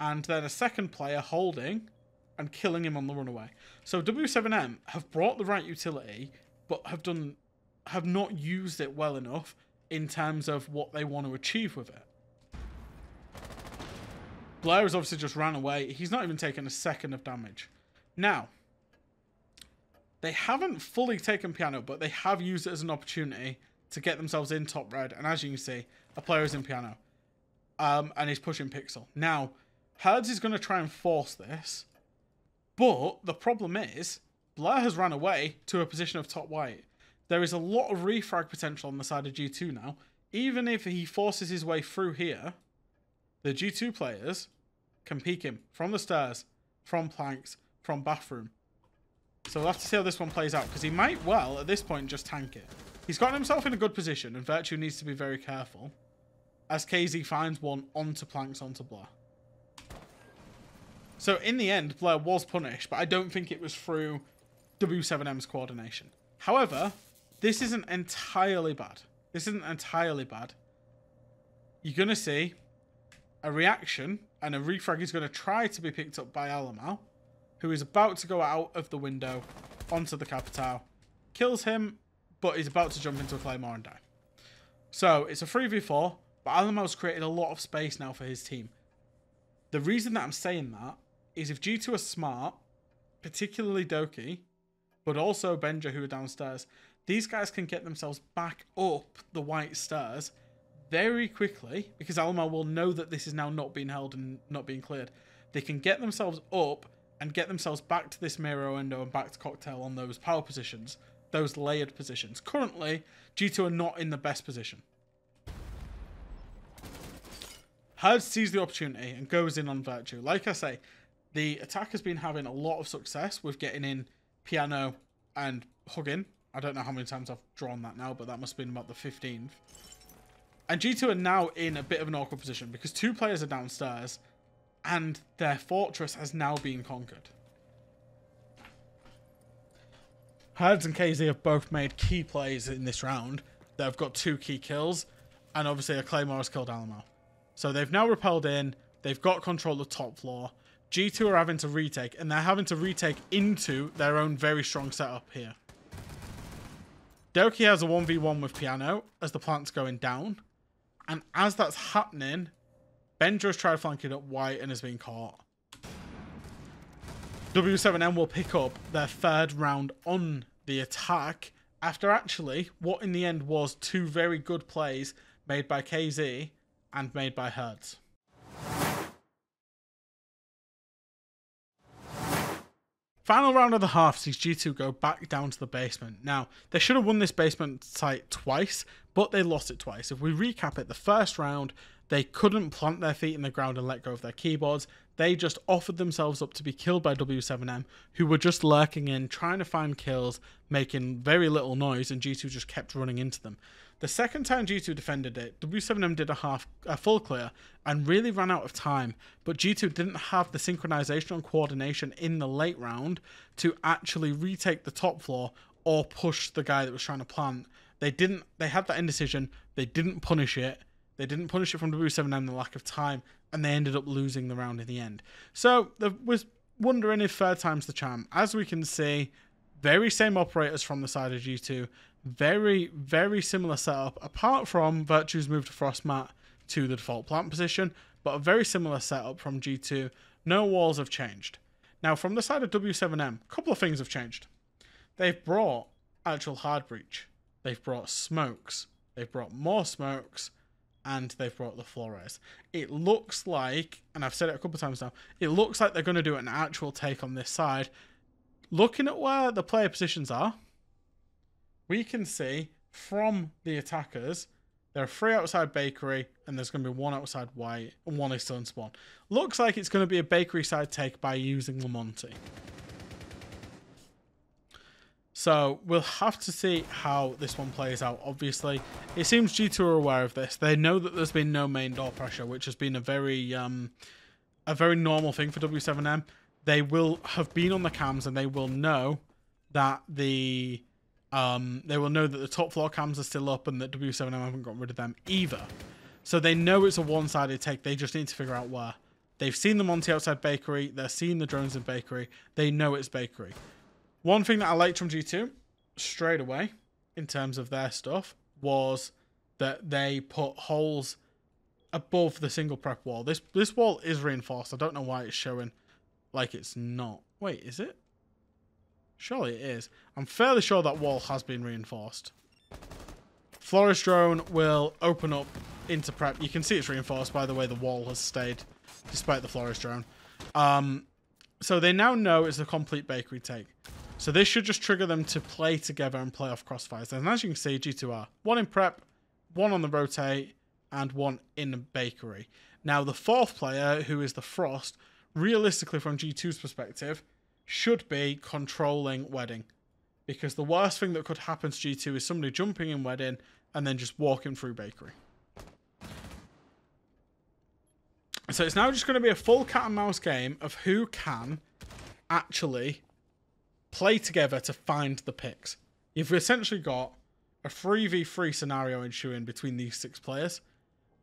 Speaker 1: and then a second player holding and killing him on the runaway. So W7M have brought the right utility, but have done have not used it well enough in terms of what they want to achieve with it. Blair has obviously just ran away. He's not even taken a second of damage. Now, they haven't fully taken piano, but they have used it as an opportunity to get themselves in top red. And as you can see, a player is in piano. Um, and he's pushing Pixel. Now, Herds is going to try and force this. But the problem is, Blair has run away to a position of top white. There is a lot of refrag potential on the side of G2 now. Even if he forces his way through here, the G2 players can peek him from the stairs, from planks, from bathroom. So we'll have to see how this one plays out because he might well, at this point, just tank it. He's gotten himself in a good position and Virtue needs to be very careful as KZ finds one onto Planks onto Blair. So in the end, Blair was punished, but I don't think it was through W7M's coordination. However, this isn't entirely bad. This isn't entirely bad. You're going to see a reaction and a refrag is going to try to be picked up by Alamo who is about to go out of the window onto the capital. Kills him, but he's about to jump into a Claymore and die. So it's a 3v4, but Alamo's created a lot of space now for his team. The reason that I'm saying that is if G2 are smart, particularly Doki, but also Benja who are downstairs, these guys can get themselves back up the white stairs very quickly because Alamo will know that this is now not being held and not being cleared. They can get themselves up and get themselves back to this mirror window and back to Cocktail on those power positions, those layered positions. Currently, G2 are not in the best position. Herd sees the opportunity and goes in on Virtue. Like I say, the attack has been having a lot of success with getting in Piano and hugging. I don't know how many times I've drawn that now, but that must have been about the 15th. And G2 are now in a bit of an awkward position because two players are downstairs and their fortress has now been conquered. Herds and KZ have both made key plays in this round. They've got two key kills, and obviously a Claymore has killed Alamo. So they've now repelled in, they've got control of the top floor. G2 are having to retake, and they're having to retake into their own very strong setup here. Doki has a 1v1 with Piano as the plant's going down. And as that's happening, Bendra's tried flanking up white and has been caught. W7M will pick up their third round on the attack after actually what in the end was two very good plays made by KZ and made by Hertz. Final round of the half sees G2 go back down to the basement. Now, they should have won this basement site twice, but they lost it twice. If we recap it, the first round, they couldn't plant their feet in the ground and let go of their keyboards. They just offered themselves up to be killed by W7M, who were just lurking in, trying to find kills, making very little noise, and G2 just kept running into them. The second time G2 defended it, W7M did a half a full clear and really ran out of time, but G2 didn't have the synchronization and coordination in the late round to actually retake the top floor or push the guy that was trying to plant. They didn't they had that indecision, they didn't punish it, they didn't punish it from W7 m the lack of time, and they ended up losing the round in the end. So there was wondering if third time's the charm. As we can see, very same operators from the side of G2, very, very similar setup, apart from Virtue's move to Frostmat to the default plant position, but a very similar setup from G2. No walls have changed. Now, from the side of W7M, a couple of things have changed. They've brought actual hard breach. They've brought smokes. They've brought more smokes and they've brought the Flores. It looks like, and I've said it a couple of times now, it looks like they're going to do an actual take on this side. Looking at where the player positions are, we can see from the attackers, there are three outside bakery, and there's going to be one outside white, and one is still in spawn. Looks like it's going to be a bakery side take by using Lamonti. So we'll have to see how this one plays out, obviously. It seems G2 are aware of this. They know that there's been no main door pressure, which has been a very um, a very normal thing for W7M. They will have been on the cams and they will know that the um, they will know that the top floor cams are still up and that W7M haven't got rid of them either. So they know it's a one-sided take. They just need to figure out where. They've seen the Monty outside bakery. They're seeing the drones in bakery. They know it's bakery. One thing that I liked from G2 straight away in terms of their stuff was that they put holes above the single prep wall. This this wall is reinforced. I don't know why it's showing like it's not. Wait, is it? Surely it is. I'm fairly sure that wall has been reinforced. Florist drone will open up into prep. You can see it's reinforced by the way the wall has stayed despite the florist drone. Um, so they now know it's a complete bakery take. So this should just trigger them to play together and play off crossfires. And as you can see, G2 are one in prep, one on the rotate, and one in the bakery. Now, the fourth player, who is the Frost, realistically from G2's perspective, should be controlling Wedding. Because the worst thing that could happen to G2 is somebody jumping in Wedding and then just walking through bakery. So it's now just going to be a full cat and mouse game of who can actually play together to find the picks. You've essentially got a 3v3 scenario ensuing between these six players.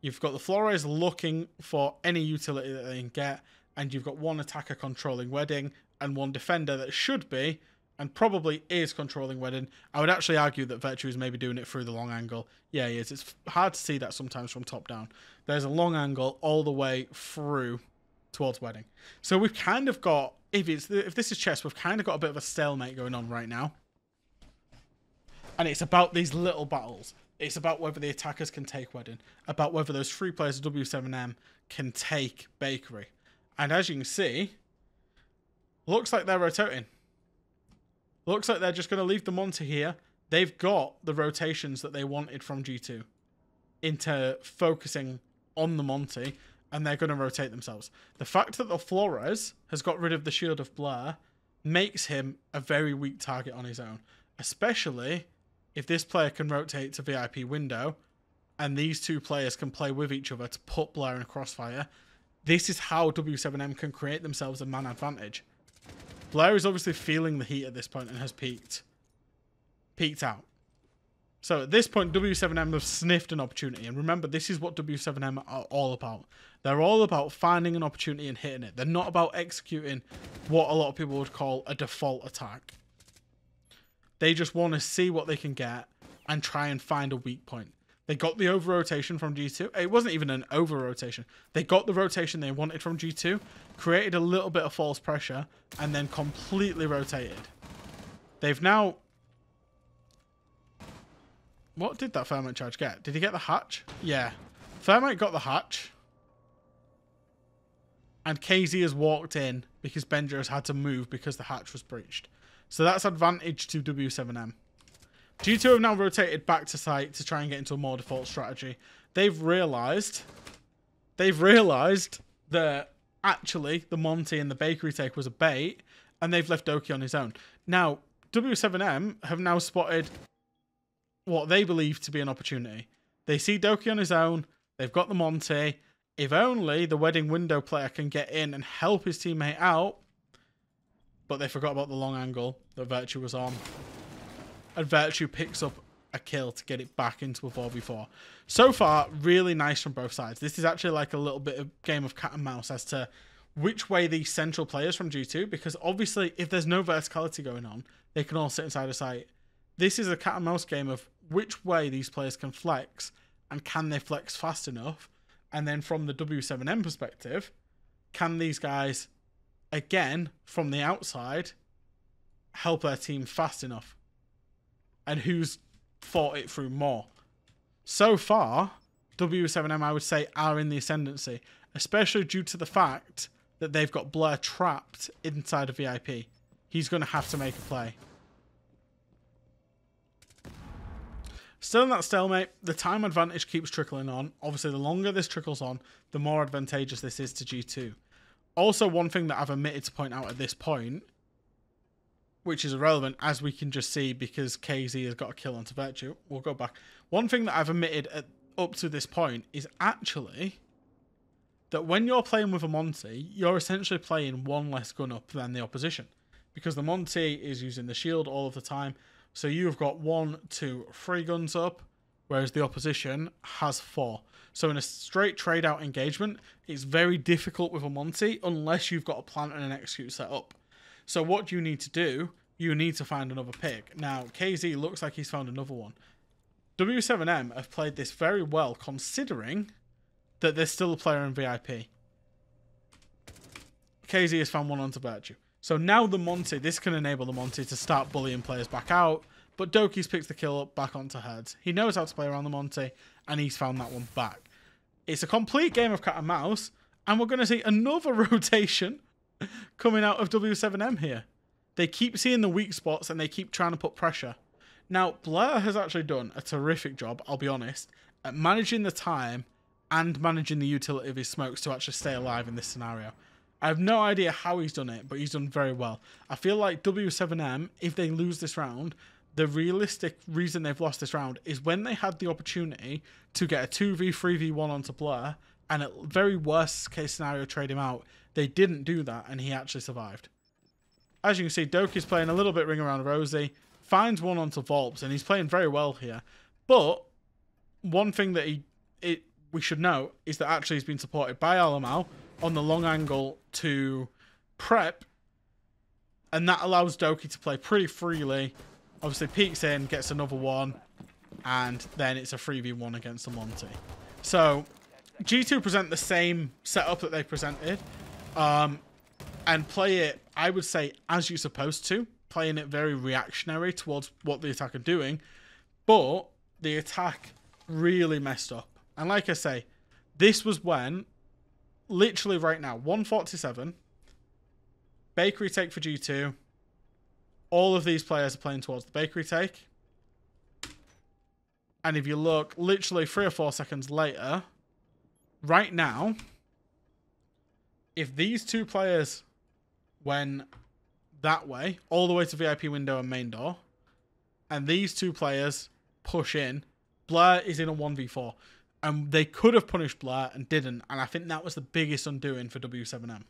Speaker 1: You've got the Flores looking for any utility that they can get, and you've got one attacker controlling Wedding and one defender that should be and probably is controlling Wedding. I would actually argue that Virtue is maybe doing it through the long angle. Yeah, he is. It's hard to see that sometimes from top down. There's a long angle all the way through towards wedding, So we've kind of got if it's if this is chess, we've kind of got a bit of a stalemate going on right now. And it's about these little battles. It's about whether the attackers can take Wedding, about whether those three players of W7M can take Bakery. And as you can see, looks like they're rotating. Looks like they're just going to leave them onto here. They've got the rotations that they wanted from G2 into focusing on the Monty and they're going to rotate themselves. The fact that the Flores has got rid of the shield of Blair makes him a very weak target on his own, especially if this player can rotate to VIP window and these two players can play with each other to put Blair in a crossfire. This is how W7M can create themselves a man advantage. Blair is obviously feeling the heat at this point and has peaked. Peaked out. So at this point, W7M have sniffed an opportunity. And remember, this is what W7M are all about. They're all about finding an opportunity and hitting it. They're not about executing what a lot of people would call a default attack. They just want to see what they can get and try and find a weak point. They got the over rotation from G2. It wasn't even an over rotation. They got the rotation they wanted from G2, created a little bit of false pressure, and then completely rotated. They've now what did that Thermite charge get? Did he get the hatch? Yeah. Thermite got the hatch. And KZ has walked in because Benjo has had to move because the hatch was breached. So that's advantage to W7M. G2 have now rotated back to site to try and get into a more default strategy. They've realised... They've realised that actually the Monty and the bakery take was a bait and they've left Doki on his own. Now, W7M have now spotted what they believe to be an opportunity. They see Doki on his own, they've got the Monte. If only the wedding window player can get in and help his teammate out, but they forgot about the long angle that Virtue was on. And Virtue picks up a kill to get it back into a 4v4. So far, really nice from both sides. This is actually like a little bit of game of cat and mouse as to which way the central players from G2, because obviously if there's no verticality going on, they can all sit inside a sight. This is a cat and mouse game of which way these players can flex and can they flex fast enough? And then from the W7M perspective, can these guys, again, from the outside, help their team fast enough? And who's fought it through more? So far, W7M, I would say, are in the ascendancy, especially due to the fact that they've got Blair trapped inside a VIP. He's going to have to make a play. Still in that stalemate, the time advantage keeps trickling on. Obviously, the longer this trickles on, the more advantageous this is to G2. Also, one thing that I've omitted to point out at this point, which is irrelevant, as we can just see because KZ has got a kill onto Virtue. We'll go back. One thing that I've omitted at, up to this point is actually that when you're playing with a Monty, you're essentially playing one less gun up than the opposition because the Monty is using the shield all of the time so you've got one, two, three guns up, whereas the opposition has four. So in a straight trade out engagement, it's very difficult with a Monty unless you've got a plan and an execute set up. So what you need to do, you need to find another pick. Now, KZ looks like he's found another one. W7M have played this very well considering that there's still a player in VIP. KZ has found one on virtue. So now the Monty, this can enable the Monty to start bullying players back out, but Doki's picked the kill up back onto heads. He knows how to play around the Monty, and he's found that one back. It's a complete game of cat and mouse, and we're going to see another rotation coming out of W7M here. They keep seeing the weak spots and they keep trying to put pressure. Now, Blair has actually done a terrific job, I'll be honest, at managing the time and managing the utility of his smokes to actually stay alive in this scenario. I have no idea how he's done it, but he's done very well. I feel like W7M, if they lose this round, the realistic reason they've lost this round is when they had the opportunity to get a 2v3v1 onto Blur, and at very worst case scenario trade him out. They didn't do that and he actually survived. As you can see, Doki's playing a little bit ring around Rosie, finds one onto Volps, and he's playing very well here. But one thing that he it we should note is that actually he's been supported by Alamo, on the long angle to prep, and that allows Doki to play pretty freely. Obviously, peeks in, gets another one, and then it's a 3v1 against the Monty. So, G2 present the same setup that they presented, um, and play it, I would say, as you're supposed to, playing it very reactionary towards what the attack are doing, but the attack really messed up. And like I say, this was when literally right now, 147. Bakery take for G2. All of these players are playing towards the bakery take. And if you look, literally three or four seconds later, right now, if these two players went that way, all the way to VIP window and main door, and these two players push in, Blair is in a 1v4 and they could have punished Blair and didn't, and I think that was the biggest undoing for W7M.